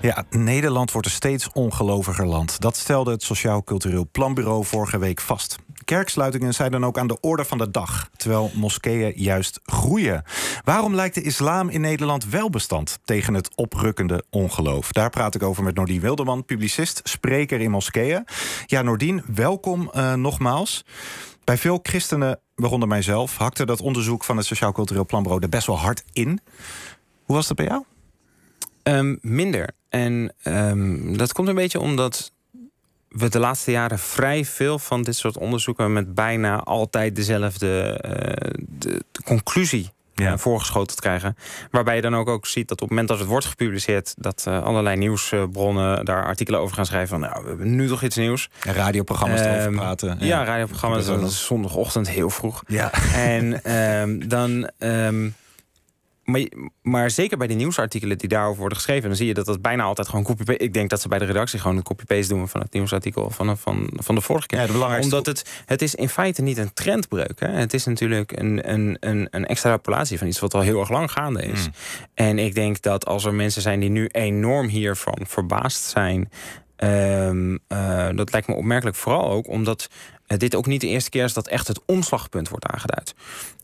Ja, Nederland wordt een steeds ongeloviger land. Dat stelde het Sociaal Cultureel Planbureau vorige week vast. Kerksluitingen zijn dan ook aan de orde van de dag, terwijl moskeeën juist groeien. Waarom lijkt de islam in Nederland wel bestand tegen het oprukkende ongeloof? Daar praat ik over met Nordien Wilderman, publicist, spreker in moskeeën. Ja, Nordien, welkom eh, nogmaals. Bij veel christenen, waaronder mijzelf, hakte dat onderzoek van het Sociaal Cultureel Planbureau er best wel hard in. Hoe was dat bij jou? Ehm, minder. En ehm, dat komt een beetje omdat we de laatste jaren vrij veel van dit soort onderzoeken met bijna altijd dezelfde eh, conclusie eh, voorgeschoten krijgen. Waarbij je dan ook, ook ziet dat op het moment dat het wordt gepubliceerd, dat eh, allerlei nieuwsbronnen daar artikelen over gaan schrijven. Van nou, we hebben nu toch iets nieuws. En radioprogramma's erover ehm, praten. Ja, radioprogramma's. Dat is zondagochtend heel vroeg. Ja. En ehm, dan maar, zeker bij de nieuwsartikelen die daarover worden geschreven, dan zie je dat dat bijna altijd gewoon copy -paste. Ik denk dat ze bij de redactie gewoon een copy-paste doen van het nieuwsartikel van, van, van de vorige keer. Ja, de belangrijkste... Omdat het, het is in feite niet een trendbreuk. Hè? Het is natuurlijk een, een, een, een extrapolatie van iets wat al heel erg lang gaande is. Hmm. En ik denk dat als er mensen zijn die nu enorm hiervan verbaasd zijn. Um, dat lijkt me opmerkelijk vooral ook omdat eh, dit ook niet de eerste keer is dat echt het omslagpunt wordt aangeduid.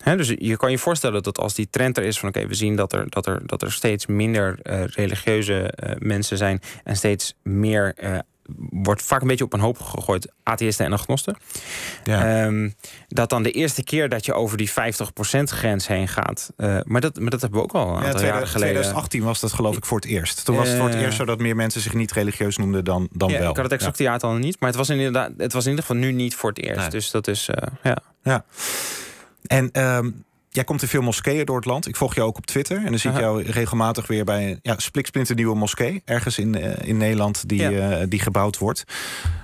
dus je kan je voorstellen dat als die trend er is van oké, we zien dat er, dat er, dat er steeds minder eh, religieuze mensen zijn en steeds meer wordt vaak een beetje op een hoop gegooid, atheïsten en agnosten. Ja. Ehm, dat dan de eerste keer dat je over die 50% grens heen gaat. Eh, maar, dat, maar dat hebben we ook al een ja, 2018 was dat geloof ik voor het eerst. Toen was het voor het eh. eerst zo dat meer mensen zich niet religieus noemden dan, dan ja, wel. Ik had het exact ja. niet, maar het was, inderdaad, het was in ieder geval nu niet voor het eerst. Dus dat is, eh, ja. Ja. En... Ehm, jij komt in veel moskeeën door het land. Ik volg jou ook op Twitter. En dan zie ik jou regelmatig weer bij een nieuwe moskee. Ergens in, eh, in Nederland die, eh, die gebouwd wordt.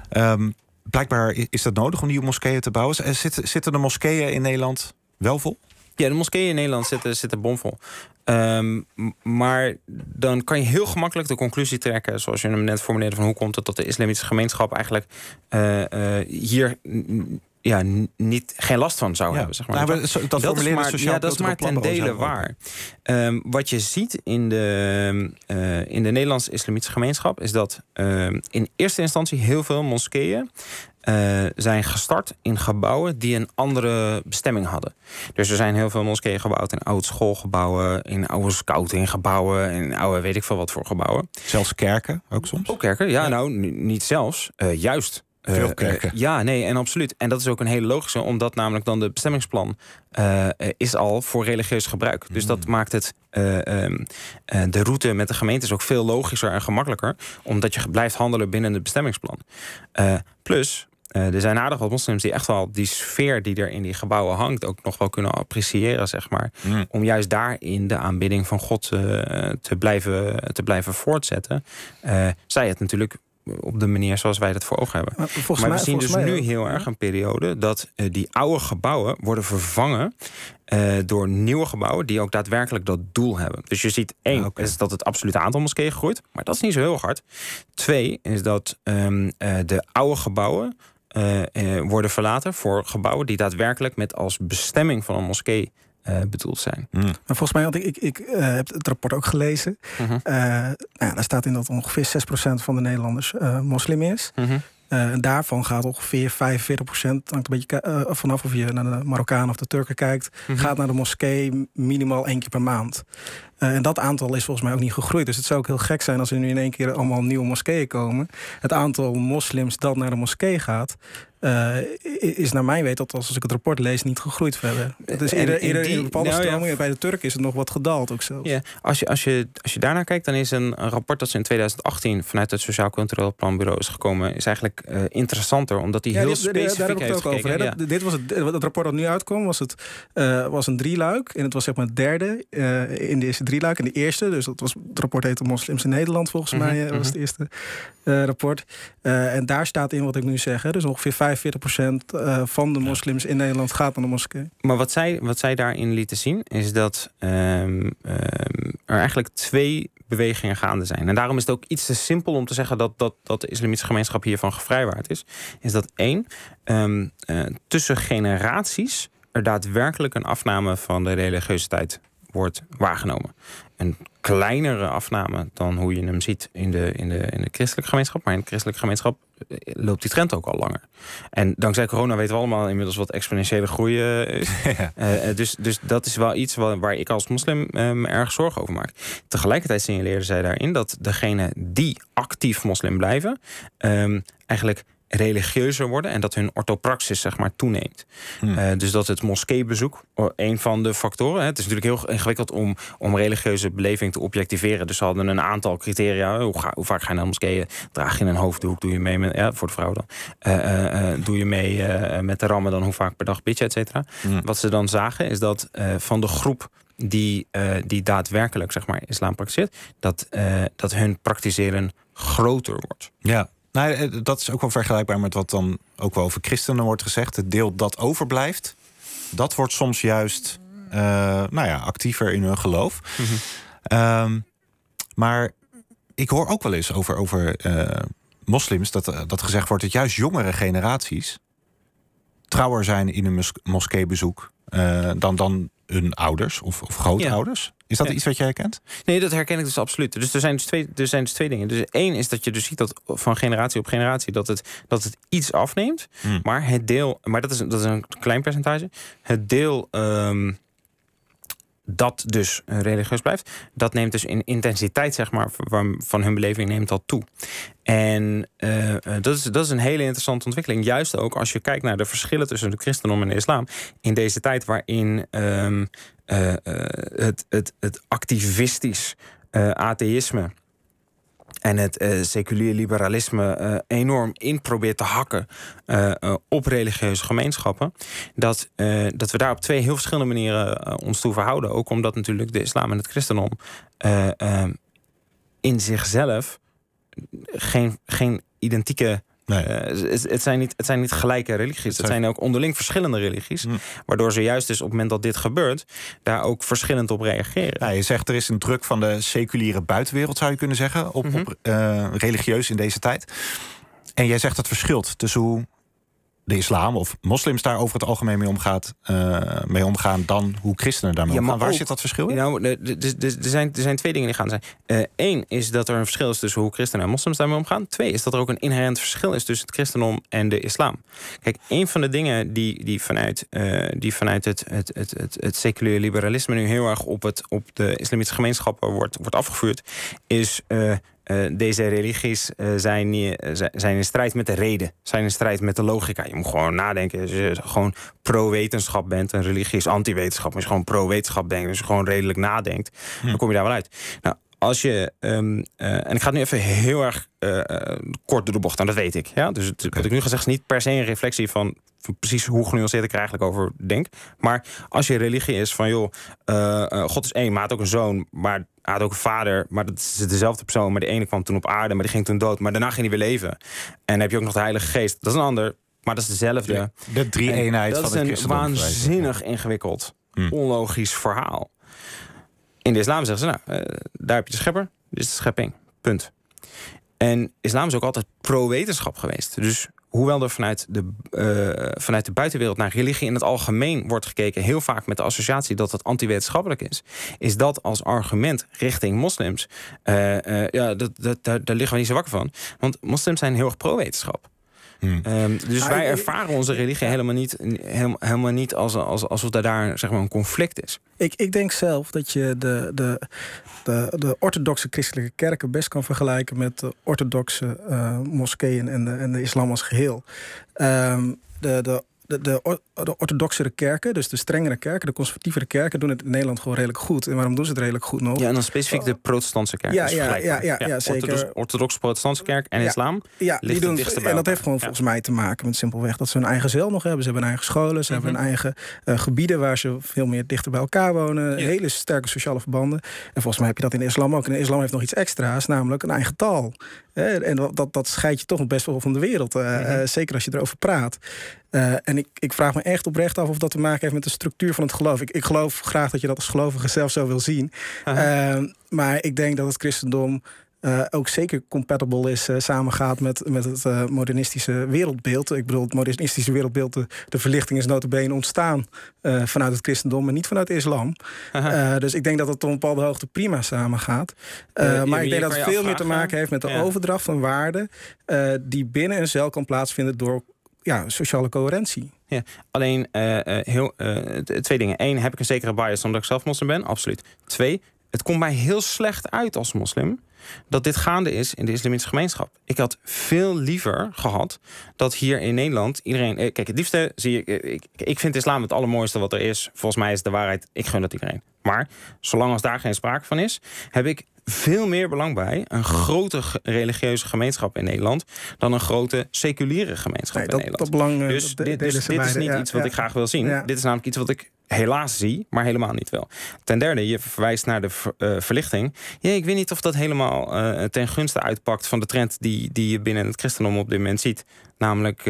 Ehm, blijkbaar is dat nodig om nieuwe moskeeën te bouwen. Eh, zitten, zitten de moskeeën in Nederland wel vol? Ja, de moskeeën in Nederland zitten, zitten bomvol. Ehm, maar dan kan je heel gemakkelijk de conclusie trekken, zoals je hem net formuleerde, van hoe komt het dat de islamitische gemeenschap eigenlijk hier ja, niet, geen last van zouden hebben. Zeg maar. Nou, dat, is maar, ja, dat is maar ten dele waar. Ehm, wat je ziet in de, eh, in de Nederlandse islamitische gemeenschap... is dat ehm, in eerste instantie heel veel moskeeën... Eh, zijn gestart in gebouwen die een andere bestemming hadden. Dus er zijn heel veel moskeeën gebouwd in oude schoolgebouwen, in oude scoutinggebouwen, in oude weet ik veel wat voor gebouwen. Zelfs kerken ook soms? Ook kerken, ja, nou niet zelfs, eh, juist. Eh, veel eh, ja, nee, en absoluut. En dat is ook een hele logische, omdat namelijk dan de bestemmingsplan eh, is al voor religieus gebruik. Dus dat mm. maakt het ehm, de route met de gemeente is ook veel logischer en gemakkelijker, omdat je blijft handelen binnen het bestemmingsplan. plus, er zijn aardig wat moslims die echt wel die sfeer die er in die gebouwen hangt ook nog wel kunnen appreciëren, zeg maar. Mm. Om juist daarin de aanbidding van God te, blijven, te blijven voortzetten. zij het natuurlijk op de manier zoals wij dat voor ogen hebben. Maar, we zien dus nu heel erg een periode dat eh, die oude gebouwen worden vervangen eh, door nieuwe gebouwen die ook daadwerkelijk dat doel hebben. Dus je ziet één, ah, is dat het absolute aantal moskeeën groeit, maar dat is niet zo heel hard. Twee, is dat ehm, eh, de oude gebouwen worden verlaten voor gebouwen die daadwerkelijk met als bestemming van een moskee eh, bedoeld zijn. Mm. Maar volgens mij, want ik, ik, eh, heb het rapport ook gelezen. Mm nou daar staat in dat ongeveer 6% van de Nederlanders moslim is. Mhm. en daarvan gaat ongeveer 45%, hangt een beetje vanaf of je naar de Marokkanen of de Turken kijkt, mhm. gaat naar de moskee minimaal één keer per maand. en dat aantal is volgens mij ook niet gegroeid. Dus het zou ook heel gek zijn als er nu in één keer allemaal nieuwe moskeeën komen. Het aantal moslims dat naar de moskee gaat, eh, is naar mijn weten, dat als ik het rapport lees, niet gegroeid verder. Dat is eh, eerder, eerder in nou Bij de Turk is het nog wat gedaald ook zelfs. Ja, als, je, als, je, als je daarnaar kijkt, dan is een, een rapport dat ze in 2018 vanuit het Sociaal Cultureel Planbureau is gekomen, is eigenlijk eh, interessanter, omdat die heel specifiek daar heb ik het ook over. dit was het, het rapport dat nu uitkomt, was, het, uh, was een drieluik. En het was zeg maar het derde in deze drieluik. En de eerste, dus dat was, het rapport heette Moslims in Nederland volgens mm -hmm, mij, was mhm. het eerste rapport. en daar staat in wat ik nu zeg, dus ongeveer 45% eh, van de moslims in Nederland gaat naar de moskee. Maar wat zij, wat zij daarin lieten zien, is dat ehm, ehm, er eigenlijk twee bewegingen gaande zijn. En daarom is het ook iets te simpel om te zeggen dat, dat, dat de islamitische gemeenschap hiervan gevrijwaard is. Is dat één, ehm, eh, tussen generaties er daadwerkelijk een afname van de tijd wordt waargenomen. En kleinere afname dan hoe je hem ziet in de, in, de, in de christelijke gemeenschap. Maar in de christelijke gemeenschap eh, loopt die trend ook al langer. En dankzij corona weten we allemaal inmiddels wat exponentiële groei eh, eh, dus, dus dat is wel iets waar, waar ik als moslim um, erg zorgen over maak. Tegelijkertijd signaleerden zij daarin dat degenen die actief moslim blijven, ehm, eigenlijk religieuzer worden en dat hun orthopraxis zeg maar toeneemt. Hmm. Eh, dus dat het moskeebezoek een van de factoren. Hè, het is natuurlijk heel ingewikkeld om, om religieuze beleving te objectiveren. Dus ze hadden een aantal criteria. Hoe, vaak ga je naar moskeeën? Draag je een hoofddoek? Doe je mee met, ja, voor de vrouw dan? Eh, eh, doe je mee met de rammen dan? Hoe vaak per dag bid je, et cetera? Hmm. Wat ze dan zagen is dat van de groep die, die daadwerkelijk zeg maar islam praktiseert, dat, dat hun praktiseren groter wordt. Ja. Nou, dat is ook wel vergelijkbaar met wat dan ook wel over christenen wordt gezegd. Het deel dat overblijft, dat wordt soms juist eh, nou ja, actiever in hun geloof. Mhm. Ehm, maar ik hoor ook wel eens over, over eh, moslims dat, dat gezegd wordt dat juist jongere generaties trouwer zijn in een mos moskeebezoek eh, dan, dan hun ouders of, of grootouders? Is dat iets wat jij herkent? Nee, dat herken ik dus absoluut. Dus er zijn dus, twee, er zijn dus twee dingen. Dus één is dat je dus ziet dat van generatie op generatie dat het, dat het iets afneemt. Hmm. Maar het deel, maar dat is, dat is een klein percentage. Het deel. Ehm, dat dus religieus blijft, dat neemt dus in intensiteit zeg maar, van hun beleving neemt dat toe. En eh, eh, dat, is, dat is een hele interessante ontwikkeling. Juist ook als je kijkt naar de verschillen tussen de christendom en de islam. In deze tijd waarin ehm, eh, het, het, het activistisch atheïsme en het eh, seculier liberalisme eh, enorm in probeert te hakken eh, op religieuze gemeenschappen, dat, dat we daar op twee heel verschillende manieren ons toe verhouden. Ook omdat natuurlijk de islam en het christendom in zichzelf geen, geen identieke Nee. Eh, het, zijn niet, het zijn niet gelijke religies. Het zijn, ook onderling verschillende religies. Hmm. Waardoor ze juist dus op het moment dat dit gebeurt... daar ook verschillend op reageren. je zegt er is een druk van de seculiere buitenwereld, zou je kunnen zeggen... op, mhm. op eh, religieus in deze tijd. En jij zegt dat verschilt tussen hoe de islam of moslims daar over het algemeen mee, omgaat, eh, mee omgaan dan hoe christenen daarmee ja, omgaan. Waar zit dat verschil Nou, er zijn, er zijn twee dingen die gaan zijn. Eén eh, is dat er een verschil is tussen hoe christenen en moslims daarmee omgaan. Twee is dat er ook een inherent verschil is tussen het christendom en de islam. Kijk, een van de dingen die, die vanuit, eh, die vanuit het, het, het, het, het seculier liberalisme nu heel erg op, het, op de islamitische gemeenschappen wordt, wordt afgevuurd, is eh, deze religies eh, zijn, eh, zijn in strijd met de reden, zijn in strijd met de logica. Je moet gewoon nadenken. Als je gewoon pro-wetenschap bent, een religie is anti-wetenschap. Als je gewoon pro-wetenschap denkt, als je gewoon redelijk nadenkt, hm. dan kom je daar wel uit. Nou, als je, ehm, en ik ga het nu even heel erg kort door de bocht en dat weet ik. Ja? Dus het, wat ik nu gezegd is niet per se een reflectie van precies hoe genuanceerd ik er eigenlijk over denk. Maar als je religie is van joh, eh, eh, God is één, maar had ook een zoon, maar had ook een vader, maar dat is dezelfde persoon. Maar de ene kwam toen op aarde, maar die ging toen dood. Maar daarna ging hij weer leven. En dan heb je ook nog de Heilige Geest. Dat is een ander, maar dat is dezelfde. de drie eenheid Dat is een waanzinnig ingewikkeld, hm. onlogisch verhaal. In de islam zeggen ze, nou, eh, daar heb je de schepper, dit is de schepping. Punt. En islam is ook altijd pro-wetenschap geweest. Dus hoewel er vanuit de, eh, vanuit de buitenwereld naar religie in het algemeen wordt gekeken, heel vaak met de associatie dat het antiwetenschappelijk is, is dat als argument richting moslims, eh, eh, ja, daar, daar liggen we niet zo wakker van. Want moslims zijn heel erg pro-wetenschap. Hmm. Ehm, dus wij ervaren onze religie helemaal niet, helemaal niet als, als, alsof daar, daar zeg maar, een conflict is. Ik, ik denk zelf dat je de, de, de, de orthodoxe christelijke kerken best kan vergelijken met de orthodoxe eh, moskeeën en de, en de islam als geheel. Ehm, de, de de, de, orthodoxere kerken, dus de strengere kerken, de conservatievere kerken, doen het in Nederland gewoon redelijk goed. En waarom doen ze het redelijk goed nog? Ja, en dan specifiek de protestantse kerk. Ja, ja, ja, ja, zeker. Orthodox, orthodox protestantse kerk en islam. Ja, die doen, en dat heeft gewoon volgens mij te maken met simpelweg dat ze hun eigen zeil nog hebben. Ze hebben hun eigen scholen, ze hebben hun mhm. eigen eh, gebieden waar ze veel meer dichter bij elkaar wonen. Hele sterke sociale verbanden. En volgens mij heb je dat in islam ook. En islam heeft nog iets extra's, namelijk een eigen taal en dat, dat scheidt je toch best wel van de wereld. Eh, mhm. eh, zeker als je erover praat. Eh, en ik, ik vraag me echt oprecht af of dat te maken heeft met de structuur van het geloof. Ik, ik geloof graag dat je dat als gelovige zelf zo wil zien. Ehm, maar ik denk dat het christendom eh, ook zeker compatible is, uh, samengaat met, met het eh, modernistische wereldbeeld. Ik bedoel, het modernistische wereldbeeld, de, de verlichting is notabene ontstaan vanuit het christendom en niet vanuit de islam. dus ik denk dat dat op een bepaalde hoogte prima samengaat. gaat. maar ik denk dat het veel meer te maken heeft met de overdracht van waarden die binnen een cel kan plaatsvinden door ja, sociale coherentie. Ja, alleen heel, twee dingen. Eén, heb ik een zekere bias omdat ik zelf moslim ben? Absoluut. Twee, het komt mij heel slecht uit als moslim dat dit gaande is in de islamitische gemeenschap. Ik had veel liever gehad dat hier in Nederland iedereen. Eh, kijk, het liefste zie ik, eh, ik. Ik vind islam het allermooiste wat er is. Volgens mij is de waarheid. Ik gun dat iedereen. Maar zolang als daar geen sprake van is, heb ik veel meer belang bij een grote religieuze gemeenschap in Nederland dan een grote seculiere gemeenschap in Nederland. Dat belang, eh, dus dit, dus dit is niet iets wat ik graag wil zien. Dit is namelijk iets wat ik helaas zie, maar helemaal niet wel. Ten derde, je verwijst naar de eh, verlichting. Ja, ik weet niet of dat helemaal eh, ten gunste uitpakt van de trend die, die je binnen het christendom op dit moment ziet. Namelijk eh,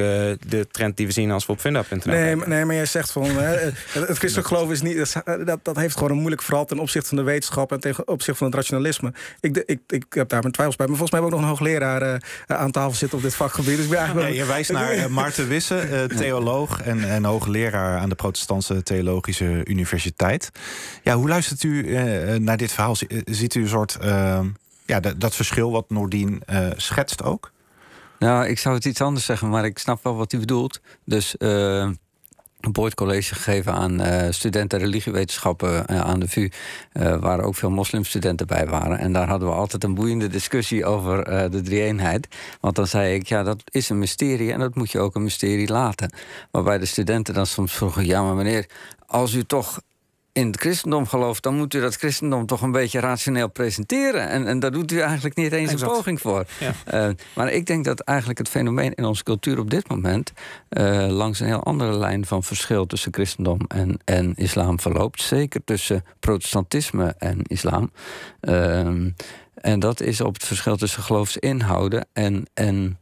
de trend die we zien als we op Vinda.nl. Nee, nee, maar jij zegt van hè, het christelijk geloof is niet. Dat, dat heeft gewoon een moeilijk verhaal ten opzichte van de wetenschap en ten opzichte van het rationalisme. Ik, ik, ik heb daar mijn twijfels bij. Maar volgens mij hebben we ook nog een hoogleraar aan tafel zitten op dit vakgebied. Dus nee, je wijst naar Maarten Wisse, theoloog en, en hoogleraar aan de protestantse theologie Universiteit. Ja, hoe luistert u eh, eh, naar dit verhaal? Eh, ziet u een soort ehm, ja, dat verschil wat Noordien schetst ook? Nou, ik zou het iets anders zeggen, maar ik snap wel wat u bedoelt. Dus ehm, een boordcollege gegeven aan eh, studenten religiewetenschappen eh, aan de VU, eh, waar ook veel moslimstudenten bij waren. En daar hadden we altijd een boeiende discussie over de drie-eenheid. Want dan zei ik, ja, dat is een mysterie en dat moet je ook een mysterie laten. Waarbij de studenten dan soms vroegen, ja, maar meneer, als u toch in het christendom gelooft, dan moet u dat christendom toch een beetje rationeel presenteren. En, en daar doet u eigenlijk niet eens een poging voor. Eh, maar ik denk dat eigenlijk het fenomeen in onze cultuur op dit moment eh, langs een heel andere lijn van verschil tussen christendom en, en islam verloopt. Zeker tussen protestantisme en islam. Eh, en dat is op het verschil tussen geloofsinhouden en, en,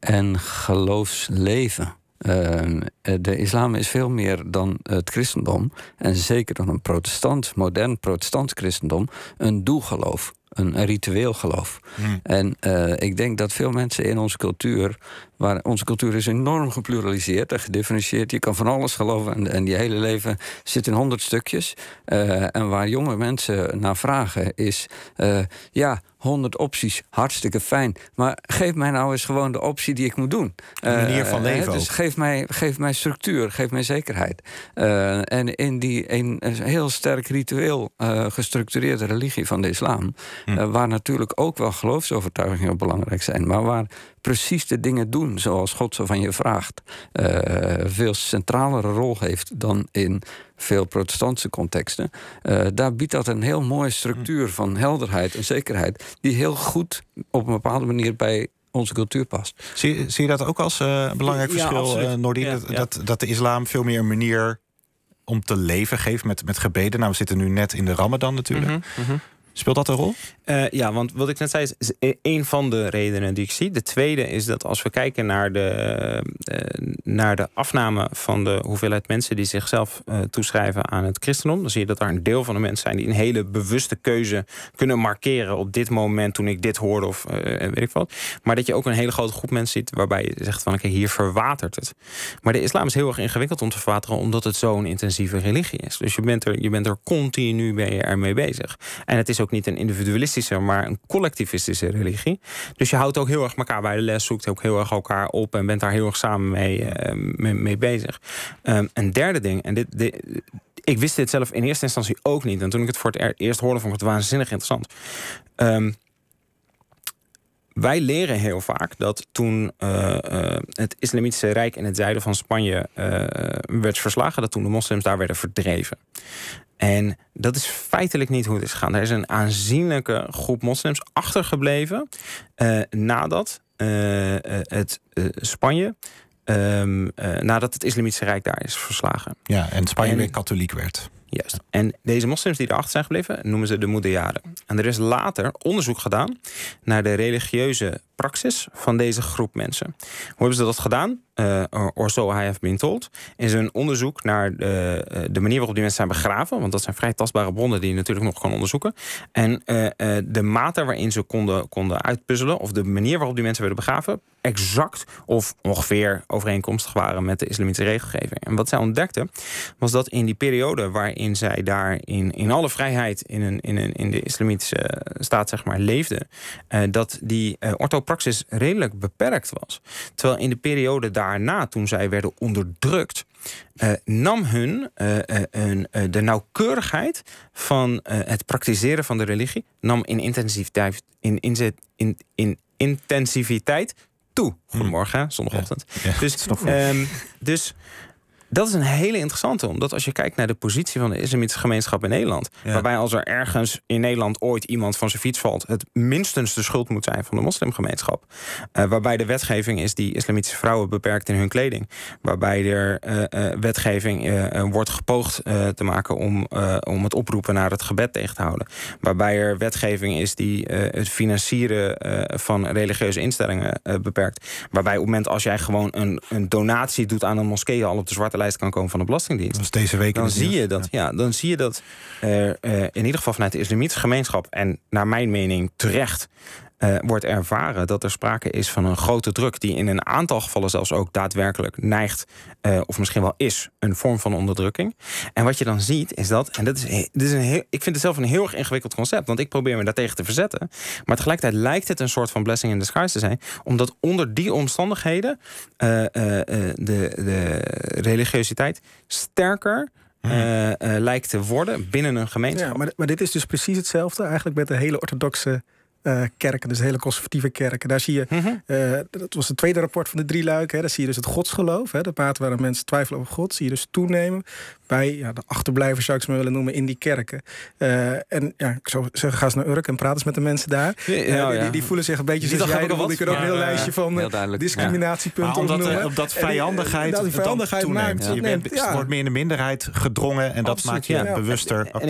en geloofsleven. Ehm, eh, de islam is veel meer dan het christendom, en zeker dan een protestant, modern protestant christendom, een doelgeloof een ritueel geloof. Hmm. En eh, ik denk dat veel mensen in onze cultuur Waar onze cultuur is enorm gepluraliseerd en gedifferentieerd. Je kan van alles geloven en, en die hele leven zit in honderd stukjes. Eh, en waar jonge mensen naar vragen is: eh, ja, 100 opties, hartstikke fijn. Maar geef mij nou eens gewoon de optie die ik moet doen. Een manier eh, van leven. Uh, geef mij, geef mij structuur, geef mij zekerheid. en in die in een heel sterk ritueel gestructureerde religie van de islam, hm. waar natuurlijk ook wel geloofsovertuigingen belangrijk zijn, maar waar precies de dingen doen zoals God zo van je vraagt, uh, veel centralere rol heeft dan in veel protestantse contexten. Eh, daar biedt dat een heel mooie structuur mm. van helderheid en zekerheid, die heel goed op een bepaalde manier bij onze cultuur past. Zie, zie je dat ook als uh, belangrijk verschil, ja, dat, dat de islam veel meer een manier om te leven geeft met, met gebeden. Nou, we zitten nu net in de Ramadan natuurlijk. Mhm, mhm. Speelt dat een rol? Eh, ja, want wat ik net zei is e-, een van de redenen die ik zie. De tweede is dat als we kijken naar de, eh, naar de afname van de hoeveelheid mensen die zichzelf eh, toeschrijven aan het christendom, dan zie je dat daar een deel van de mensen zijn die een hele bewuste keuze kunnen markeren op dit moment toen ik dit hoorde of weet ik wat. Maar dat je ook een hele grote groep mensen ziet waarbij je zegt van oké, hier verwatert het. Maar de islam is heel erg ingewikkeld om te verwateren omdat het zo'n intensieve religie is. Dus je bent er, je bent er continu ben je ermee bezig. En het is ook niet een individualistische, maar een collectivistische religie. Dus je houdt ook heel erg elkaar bij de les, zoekt ook heel erg elkaar op en bent daar heel erg samen mee, eh, mee, mee bezig. Ehm, een derde ding, en dit, dit ik wist dit zelf in eerste instantie ook niet. En toen ik het voor het e-, eerst hoorde, vond ik het waanzinnig interessant. Ehm, wij leren heel vaak dat toen eh, eh, het Islamitische Rijk in het zuiden van Spanje eh, werd verslagen, dat toen de moslims daar werden verdreven. En dat is feitelijk niet hoe het is gegaan. Er is een aanzienlijke groep moslims achtergebleven nadat het Spanje. Ehm, nadat het Islamitische Rijk daar is verslagen. Ja, en Spanje weer katholiek werd. Juist. En deze moslims die erachter zijn gebleven, noemen ze de moederjaren. En er is later onderzoek gedaan naar de religieuze praxis van deze groep mensen. Hoe hebben ze dat gedaan? Uh, or so I have been told. Is een onderzoek naar de, eh, eh, de, manier waarop die mensen zijn begraven. Want dat zijn vrij tastbare bronnen die je natuurlijk nog kan onderzoeken. En de mate waarin ze konden, konden uitpuzzelen. of de manier waarop die mensen werden begraven. exact of ongeveer overeenkomstig waren met de islamitische regelgeving. En wat zij ontdekten. was dat in die periode waarin zij daar in, in alle vrijheid. In, een, in, een, in de islamitische staat zeg maar leefden. dat die orthopraxis praxis redelijk beperkt was. Terwijl in de periode daarna, toen zij werden onderdrukt, eh, nam hun eh, eh, de nauwkeurigheid van het praktiseren van de religie nam in intensiviteit, in, in, in, in intensiviteit toe. Hmm. Goedemorgen, zondagochtend. dus, ehm, dus dat is een hele interessante, omdat als je kijkt naar de positie van de islamitische gemeenschap in Nederland, waarbij als er ergens in Nederland ooit iemand van zijn fiets valt, het minstens de schuld moet zijn van de moslimgemeenschap. Eh, waarbij de wetgeving is die islamitische vrouwen beperkt in hun kleding, waarbij er eh, eh, wetgeving wordt gepoogd te maken om, om het oproepen naar het gebed tegen te houden, waarbij er wetgeving is die het financieren van religieuze instellingen beperkt, waarbij op het moment als jij gewoon een, een donatie doet aan een moskee al op de zwarte lijst kan komen van de Belastingdienst. deze week. Dan zie je dat, ja. dan zie je dat er eh, in ieder geval vanuit de islamitische gemeenschap en naar mijn mening terecht uh, wordt ervaren dat er sprake is van een grote druk, die in een aantal gevallen zelfs ook daadwerkelijk neigt, eh, of misschien wel is, een vorm van onderdrukking. En wat je dan ziet is dat, en dat is, dit is een heel, ik vind het zelf een heel erg ingewikkeld concept, want ik probeer me daartegen te verzetten. Maar tegelijkertijd lijkt het een soort van blessing in disguise te zijn, omdat onder die omstandigheden eh, de, de religiositeit sterker hmm. lijkt te worden binnen een gemeenschap. Ja, maar, maar, dit is dus precies hetzelfde eigenlijk met de hele orthodoxe eh, kerken, dus de hele conservatieve kerken. Daar zie je, mhm. eh, dat was het tweede rapport van de drie luiken, hè, daar zie je dus het godsgeloof, hè, de mate waarin mensen twijfelen over God, zie je dus toenemen bij ja, de achterblijvers, zou ik ze maar willen noemen, in die kerken. Eh, en ja, ik zou zeggen, ga eens naar Urk en praat eens met de mensen daar. Die, die, voelen zich een beetje zoals jij, want ik er ook een heel lijstje van discriminatiepunten omdat, Op dat vijandigheid, en, toeneemt. Je bent, wordt meer in de minderheid gedrongen en dat maakt je bewuster, en,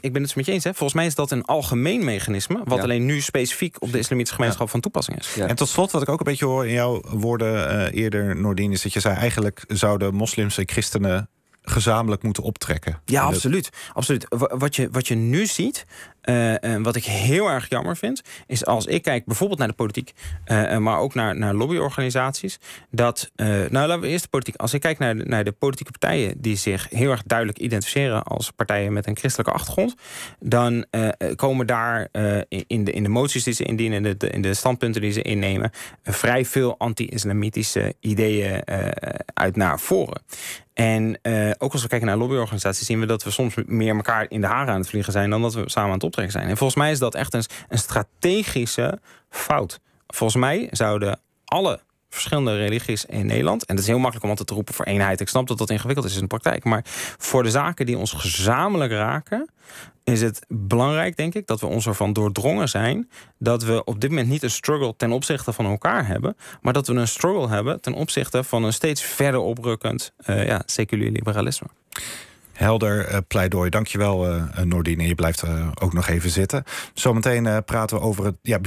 ik ben het dus met je eens, hè. volgens mij is dat een algemeen mechanisme, wat alleen nu specifiek op de islamitische gemeenschap van toepassing is. En tot slot, wat ik ook een beetje hoor in jouw woorden eh, eerder, Noordien, is dat je zei eigenlijk zouden moslims en christenen gezamenlijk moeten optrekken. Ja, absoluut. absoluut. Wat, je, wat je nu ziet, eh, en wat ik heel erg jammer vind, is als ik kijk bijvoorbeeld naar de politiek, eh, eh, maar ook naar, naar lobbyorganisaties, dat, nou laten we eerst de politiek, als ik kijk naar de, naar de politieke partijen die zich heel erg duidelijk identificeren als partijen met een christelijke achtergrond, dan komen daar in, de, in de moties die ze indienen, in de, in de standpunten die ze innemen, vrij veel anti-islamitische ideeën uit naar voren. En ook als we kijken naar lobbyorganisaties, zien we dat we soms meer elkaar in de haren aan het vliegen zijn dan dat we samen aan het op zijn. En volgens mij is dat echt een, een strategische fout. Volgens mij zouden alle verschillende religies in Nederland. En het is heel makkelijk om altijd te roepen voor eenheid. Ik snap dat dat ingewikkeld is in de praktijk. Maar voor de zaken die ons gezamenlijk raken, is het belangrijk, denk ik, dat we ons ervan doordrongen zijn. Dat we op dit moment niet een struggle ten opzichte van elkaar hebben. Maar dat we een struggle hebben ten opzichte van een steeds verder oprukkend eh, ja, seculier liberalisme. Helder uh, pleidooi. Dankjewel, uh, Nordine. Je blijft uh, ook nog even zitten. Zometeen praten we over het ja,